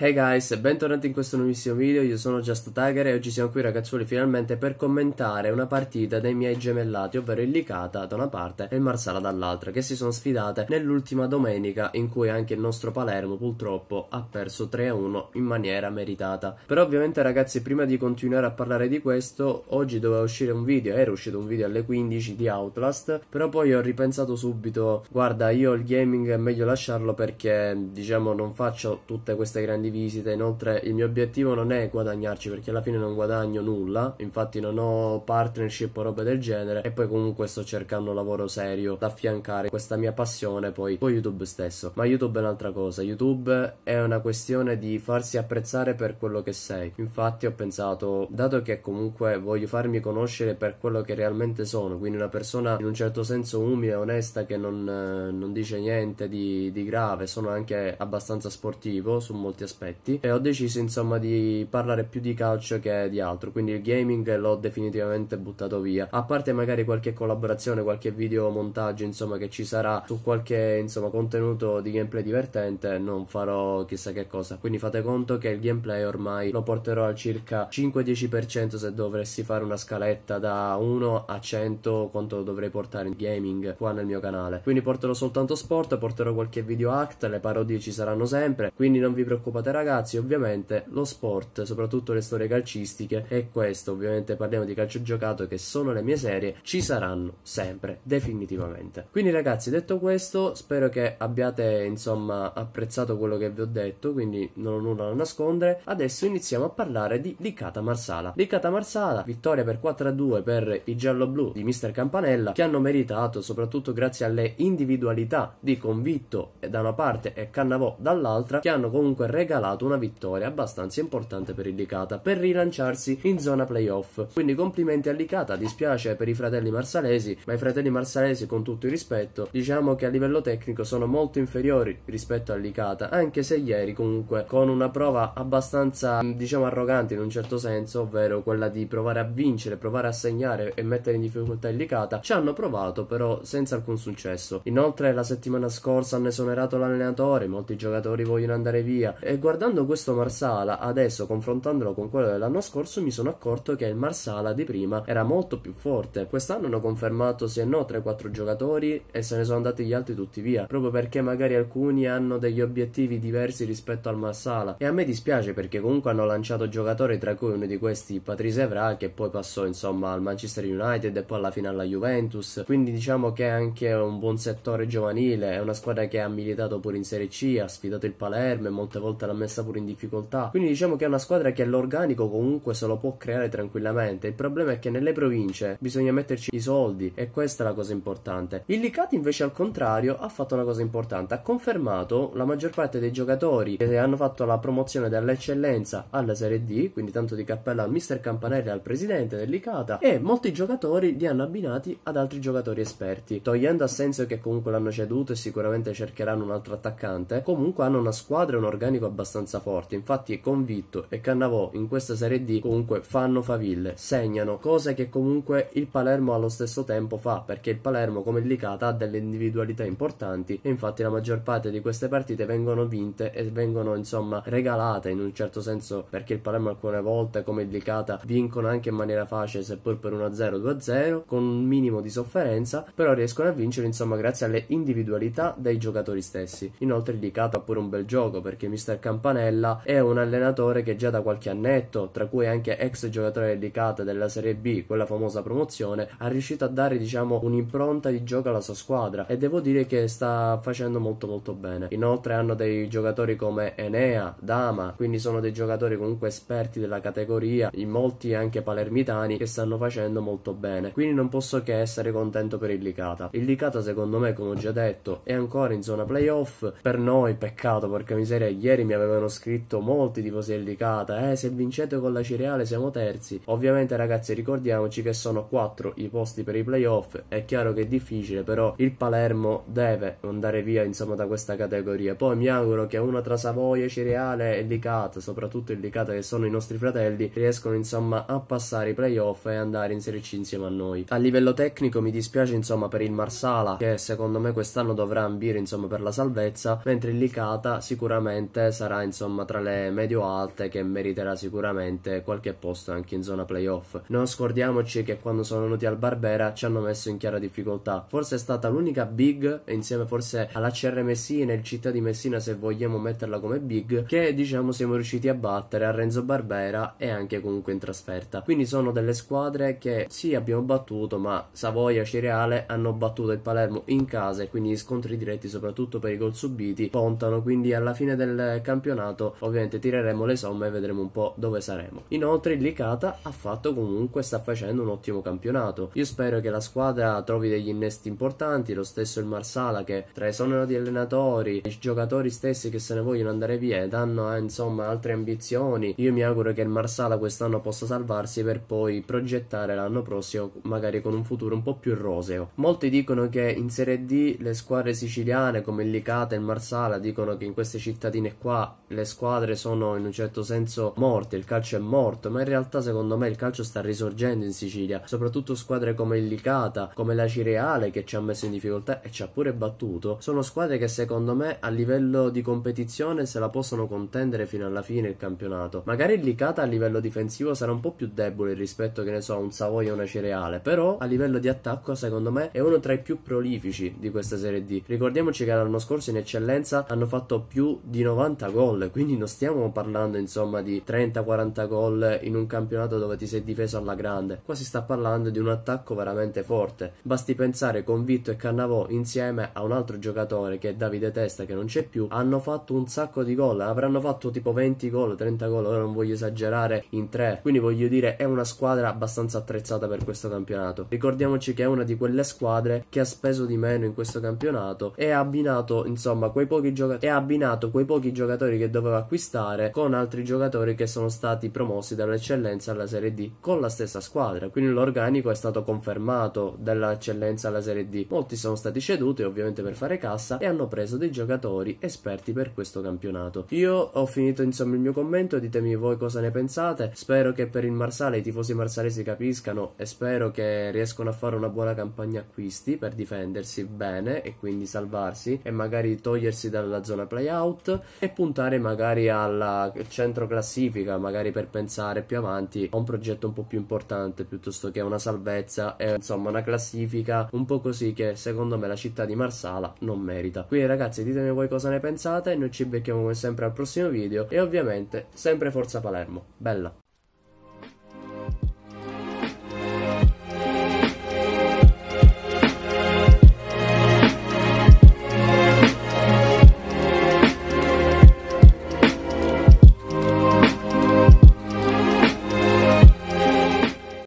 Hey guys e bentornati in questo nuovissimo video, io sono Just Tiger e oggi siamo qui ragazzuoli finalmente per commentare una partita dei miei gemellati, ovvero il Licata da una parte e il Marsala dall'altra, che si sono sfidate nell'ultima domenica in cui anche il nostro Palermo purtroppo ha perso 3-1 in maniera meritata. Però ovviamente ragazzi prima di continuare a parlare di questo, oggi doveva uscire un video, era uscito un video alle 15 di Outlast, però poi ho ripensato subito, guarda io il gaming è meglio lasciarlo perché diciamo non faccio tutte queste grandi di visite, inoltre il mio obiettivo non è guadagnarci perché alla fine non guadagno nulla, infatti non ho partnership o roba del genere e poi comunque sto cercando un lavoro serio da affiancare questa mia passione poi con YouTube stesso, ma YouTube è un'altra cosa, YouTube è una questione di farsi apprezzare per quello che sei, infatti ho pensato, dato che comunque voglio farmi conoscere per quello che realmente sono, quindi una persona in un certo senso umile e onesta che non, eh, non dice niente di, di grave, sono anche abbastanza sportivo su molti aspetti aspetti e ho deciso insomma di parlare più di calcio che di altro, quindi il gaming l'ho definitivamente buttato via, a parte magari qualche collaborazione, qualche video montaggio insomma che ci sarà su qualche insomma contenuto di gameplay divertente, non farò chissà che cosa, quindi fate conto che il gameplay ormai lo porterò al circa 5-10% se dovessi fare una scaletta da 1 a 100 quanto dovrei portare in gaming qua nel mio canale, quindi porterò soltanto sport, porterò qualche video act, le parodie ci saranno sempre, quindi non vi preoccupate scusate ragazzi, ovviamente lo sport, soprattutto le storie calcistiche e questo, ovviamente parliamo di calcio giocato che sono le mie serie, ci saranno sempre, definitivamente. Quindi ragazzi, detto questo, spero che abbiate insomma apprezzato quello che vi ho detto, quindi non ho nulla da nascondere. Adesso iniziamo a parlare di Licata Marsala. Licata Marsala, vittoria per 4-2 a per i giallo-blu di Mister Campanella che hanno meritato soprattutto grazie alle individualità di Convitto da una parte e Cannavò dall'altra che hanno comunque regalato regalato una vittoria abbastanza importante per il Licata per rilanciarsi in zona playoff. Quindi complimenti al Licata, dispiace per i fratelli marsalesi, ma i fratelli marsalesi con tutto il rispetto diciamo che a livello tecnico sono molto inferiori rispetto al Licata, anche se ieri comunque con una prova abbastanza diciamo arrogante in un certo senso, ovvero quella di provare a vincere, provare a segnare e mettere in difficoltà il Licata, ci hanno provato però senza alcun successo. Inoltre la settimana scorsa hanno esonerato l'allenatore, molti giocatori vogliono andare via e guardate Guardando questo Marsala adesso, confrontandolo con quello dell'anno scorso, mi sono accorto che il Marsala di prima era molto più forte. Quest'anno hanno confermato se no 3-4 giocatori e se ne sono andati gli altri tutti via, proprio perché magari alcuni hanno degli obiettivi diversi rispetto al Marsala. E a me dispiace perché comunque hanno lanciato giocatori, tra cui uno di questi Patrice Evra, che poi passò insomma al Manchester United e poi alla fine alla Juventus. Quindi diciamo che è anche un buon settore giovanile, è una squadra che ha militato pure in Serie C, ha sfidato il Palermo e molte volte l'ha messa pure in difficoltà. Quindi diciamo che è una squadra che l'organico comunque se lo può creare tranquillamente. Il problema è che nelle province bisogna metterci i soldi e questa è la cosa importante. Il Licati invece al contrario ha fatto una cosa importante, ha confermato la maggior parte dei giocatori che hanno fatto la promozione dall'eccellenza alla Serie D, quindi tanto di cappello al mister Campanelli al presidente dell'Icata e molti giocatori li hanno abbinati ad altri giocatori esperti, togliendo a senso che comunque l'hanno ceduto e sicuramente cercheranno un altro attaccante, comunque hanno una squadra e un organico abbastanza abbastanza forte, infatti Convitto e Cannavò in questa Serie D comunque fanno faville, segnano, cose che comunque il Palermo allo stesso tempo fa, perché il Palermo come il Licata ha delle individualità importanti e infatti la maggior parte di queste partite vengono vinte e vengono insomma regalate in un certo senso perché il Palermo alcune volte come il Licata vincono anche in maniera facile seppur per 1-0 2-0 con un minimo di sofferenza però riescono a vincere insomma grazie alle individualità dei giocatori stessi inoltre il Licata ha pure un bel gioco perché Mr. K Campanella è un allenatore che già da qualche annetto, tra cui anche ex giocatore dedicato della Serie B, quella famosa promozione, ha riuscito a dare diciamo un'impronta di gioco alla sua squadra e devo dire che sta facendo molto molto bene. Inoltre hanno dei giocatori come Enea, Dama, quindi sono dei giocatori comunque esperti della categoria, in molti anche palermitani che stanno facendo molto bene. Quindi non posso che essere contento per il Licata. Il Licata secondo me, come ho già detto, è ancora in zona playoff. Per noi peccato perché miseria, ieri mi ha avevano scritto molti tifosi del Licata, eh, se vincete con la Cireale siamo terzi. Ovviamente ragazzi ricordiamoci che sono 4 i posti per i playoff, è chiaro che è difficile, però il Palermo deve andare via insomma da questa categoria. Poi mi auguro che una tra Savoia, Cireale e Licata, soprattutto il Licata che sono i nostri fratelli, riescono insomma a passare i playoff e andare in Serie C insieme a noi. A livello tecnico mi dispiace insomma per il Marsala che secondo me quest'anno dovrà ambire insomma per la salvezza, mentre il Licata sicuramente sarà sarà insomma tra le medio alte che meriterà sicuramente qualche posto anche in zona playoff. Non scordiamoci che quando sono venuti al Barbera ci hanno messo in chiara difficoltà. Forse è stata l'unica big, insieme forse alla CR Messina e il Città di Messina, se vogliamo metterla come big, che diciamo siamo riusciti a battere a Renzo Barbera e anche comunque in trasferta. Quindi sono delle squadre che sì abbiamo battuto, ma Savoia, Cireale hanno battuto il Palermo in casa e quindi gli scontri diretti, soprattutto per i gol subiti, contano. Quindi alla fine del campionato campionato ovviamente tireremo le somme e vedremo un po' dove saremo. Inoltre il Licata ha fatto comunque, sta facendo un ottimo campionato. Io spero che la squadra trovi degli innesti importanti, lo stesso il Marsala che tra esonero di allenatori, i giocatori stessi che se ne vogliono andare via ed hanno eh, insomma altre ambizioni. Io mi auguro che il Marsala quest'anno possa salvarsi per poi progettare l'anno prossimo magari con un futuro un po' più roseo. Molti dicono che in Serie D le squadre siciliane come il Licata e il Marsala dicono che in queste cittadine qua le squadre sono in un certo senso morte, il calcio è morto, ma in realtà secondo me il calcio sta risorgendo in Sicilia, soprattutto squadre come il Licata, come la Cireale che ci ha messo in difficoltà e ci ha pure battuto, sono squadre che secondo me a livello di competizione se la possono contendere fino alla fine il campionato. Magari il Licata a livello difensivo sarà un po' più debole rispetto che ne so a un Savoia o una Cireale, però a livello di attacco secondo me è uno tra i più prolifici di questa Serie D. Ricordiamoci che l'anno scorso in eccellenza hanno fatto più di 90 gol gol, quindi non stiamo parlando insomma di 30-40 gol in un campionato dove ti sei difeso alla grande, qua si sta parlando di un attacco veramente forte, basti pensare Convitto e Cannavò insieme a un altro giocatore che è Davide Testa che non c'è più, hanno fatto un sacco di gol, avranno fatto tipo 20 gol, 30 gol, ora non voglio esagerare in 3, quindi voglio dire è una squadra abbastanza attrezzata per questo campionato, ricordiamoci che è una di quelle squadre che ha speso di meno in questo campionato e ha abbinato insomma quei pochi giocatori e ha abbinato quei pochi giocatori giocatori che doveva acquistare con altri giocatori che sono stati promossi dall'eccellenza alla Serie D con la stessa squadra. Quindi l'organico è stato confermato dall'eccellenza alla Serie D. Molti sono stati ceduti ovviamente per fare cassa e hanno preso dei giocatori esperti per questo campionato. Io ho finito insomma il mio commento, ditemi voi cosa ne pensate. Spero che per il Marsale i tifosi marsalesi capiscano e spero che riescano a fare una buona campagna acquisti per difendersi bene e quindi salvarsi e magari togliersi dalla zona playout e punto puntare magari alla centro classifica, magari per pensare più avanti a un progetto un po' più importante piuttosto che a una salvezza e insomma una classifica un po' così che secondo me la città di Marsala non merita. Quindi ragazzi ditemi voi cosa ne pensate, noi ci becchiamo come sempre al prossimo video e ovviamente sempre Forza Palermo, bella!